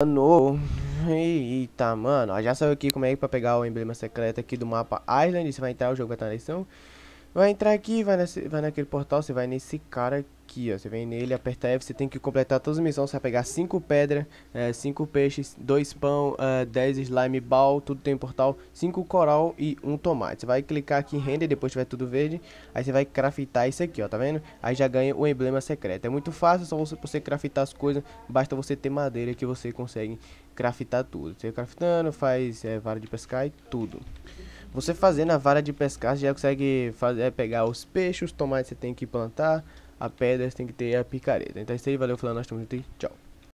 Mano, eita, mano, já saiu aqui como é que é pra pegar o emblema secreto aqui do mapa Island, você vai entrar, o jogo vai estar na lição. Vai entrar aqui, vai, nesse, vai naquele portal, você vai nesse cara aqui, ó. Você vem nele, aperta F, você tem que completar todas as missões. Você vai pegar 5 pedras, 5 é, peixes, 2 pão, 10 é, slime ball, tudo tem portal, 5 coral e 1 um tomate. Você vai clicar aqui em render, depois tiver tudo verde. Aí você vai craftar isso aqui, ó, tá vendo? Aí já ganha o emblema secreto. É muito fácil, só você, você craftar as coisas, basta você ter madeira que você consegue craftar tudo. Você craftando faz é, vara de pescar e tudo. Você fazendo a vara de pescar, já consegue fazer, é pegar os peixes, os tomates você tem que plantar, a pedra você tem que ter a picareta. Então é isso aí, valeu, falando, nós estamos juntos tchau.